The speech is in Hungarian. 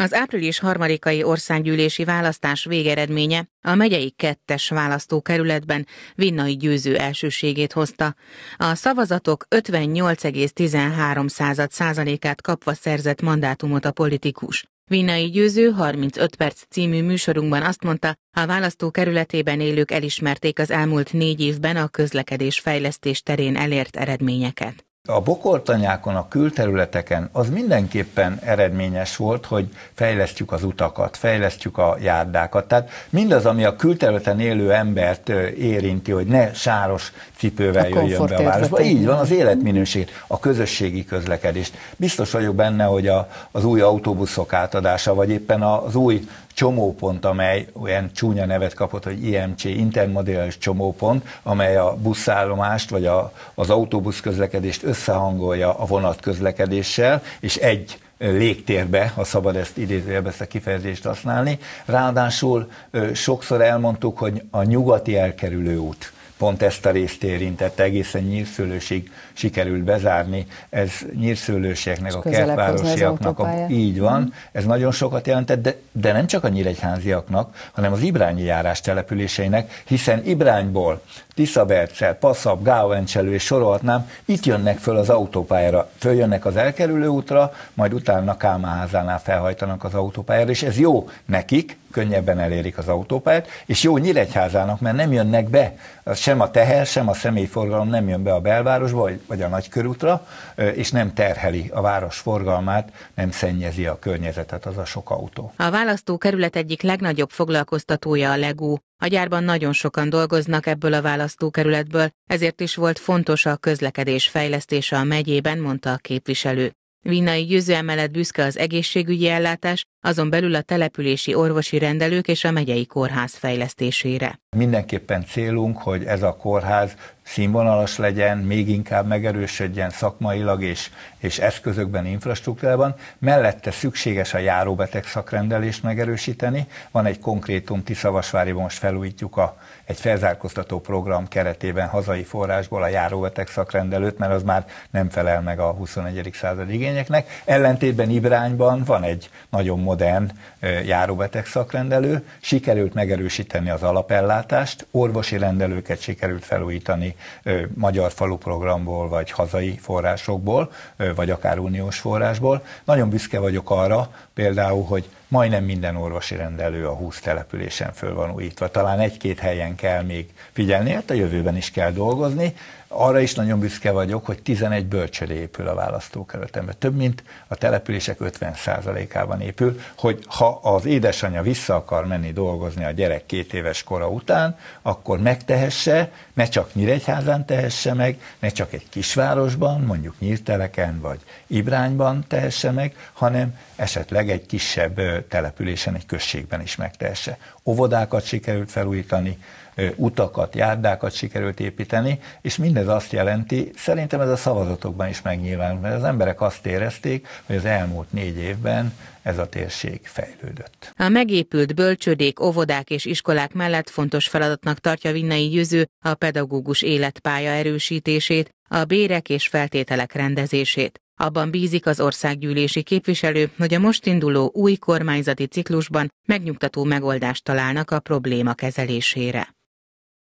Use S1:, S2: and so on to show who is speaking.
S1: Az április harmadikai országgyűlési választás végeredménye a megyei kettes választókerületben Vinnai győző elsőségét hozta. A szavazatok 58,13 százalékát kapva szerzett mandátumot a politikus. Vinnai Győző 35 perc című műsorunkban azt mondta, a választókerületében élők elismerték az elmúlt négy évben a közlekedés fejlesztés terén elért eredményeket
S2: a bokoltanyákon, a külterületeken az mindenképpen eredményes volt, hogy fejlesztjük az utakat, fejlesztjük a járdákat. Tehát mindaz, ami a külterületen élő embert érinti, hogy ne sáros cipővel a jöjjön be a városba. Így van, az életminőség, mhm. a közösségi közlekedést. Biztos vagyok benne, hogy a, az új autóbuszok átadása, vagy éppen az új csomópont, amely olyan csúnya nevet kapott, hogy IMC, intermodális csomópont, amely a buszállomást, vagy a, az autóbusz közlekedést össze összehangolja a vonat közlekedéssel és egy légtérbe, ha szabad ezt idézőjebb ezt a kifejezést használni. Ráadásul sokszor elmondtuk, hogy a nyugati elkerülő út pont ezt a részt érintette, egészen nyírszőlősig sikerült bezárni. Ez nyírszőlőségnek, a kertvárosiaknak, a, így mhm. van, mm. ez nagyon sokat jelentett, de, de nem csak a nyíregyháziaknak, hanem az ibrányi járás településeinek, hiszen Ibrányból Tiszabercel, Passzab, Gáoencselő és sorolhatnám, itt jönnek föl az autópályára, följönnek az elkerülő útra, majd utána Kámaházánál felhajtanak az autópályára, és ez jó nekik, könnyebben elérik az autópályát, és jó Nyíregyházának, mert nem jönnek be, sem a teher, sem a személyforgalom nem jön be a belvárosba, vagy, a nagykörútra, és nem terheli a város forgalmát, nem szennyezi a környezetet az a sok autó.
S1: A választókerület egyik legnagyobb foglalkoztatója a Legó. A gyárban nagyon sokan dolgoznak ebből a választókerületből, ezért is volt fontos a közlekedés fejlesztése a megyében, mondta a képviselő. Vinnai győző mellett büszke az egészségügyi ellátás, azon belül a települési orvosi rendelők és a megyei kórház fejlesztésére.
S2: Mindenképpen célunk, hogy ez a kórház színvonalas legyen, még inkább megerősödjen szakmailag és, és eszközökben, infrastruktúrában. Mellette szükséges a járóbeteg szakrendelést megerősíteni. Van egy konkrétum, Tiszavasvári most felújítjuk a, egy felzárkóztató program keretében hazai forrásból a járóbeteg szakrendelőt, mert az már nem felel meg a 21. század igényeknek. Ellentétben Ibrányban van egy nagyon modern járóbeteg szakrendelő, sikerült megerősíteni az alapellátást, ellátást, orvosi rendelőket sikerült felújítani ö, magyar falu programból, vagy hazai forrásokból, ö, vagy akár uniós forrásból. Nagyon büszke vagyok arra például, hogy majdnem minden orvosi rendelő a 20 településen föl van újítva. Talán egy-két helyen kell még figyelni, hát a jövőben is kell dolgozni. Arra is nagyon büszke vagyok, hogy 11 bölcsöde épül a választókerületemben. Több mint a települések 50%-ában épül, hogy ha az édesanyja vissza akar menni dolgozni a gyerek két éves kora után, akkor megtehesse, ne csak Nyíregyházán tehesse meg, ne csak egy kisvárosban, mondjuk Nyírteleken vagy Ibrányban tehesse meg, hanem esetleg egy kisebb településen, egy községben is megtehesse. ovodákat sikerült felújítani, utakat, járdákat sikerült építeni, és mindez azt jelenti, szerintem ez a szavazatokban is megnyilvánul, mert az emberek azt érezték, hogy az elmúlt négy évben ez a térség fejlődött.
S1: A megépült bölcsödék, óvodák és iskolák mellett fontos feladatnak tartja Vinnai Győző a pedagógus életpálya erősítését, a bérek és feltételek rendezését. Abban bízik az országgyűlési képviselő, hogy a most induló új kormányzati ciklusban megnyugtató megoldást találnak a probléma kezelésére.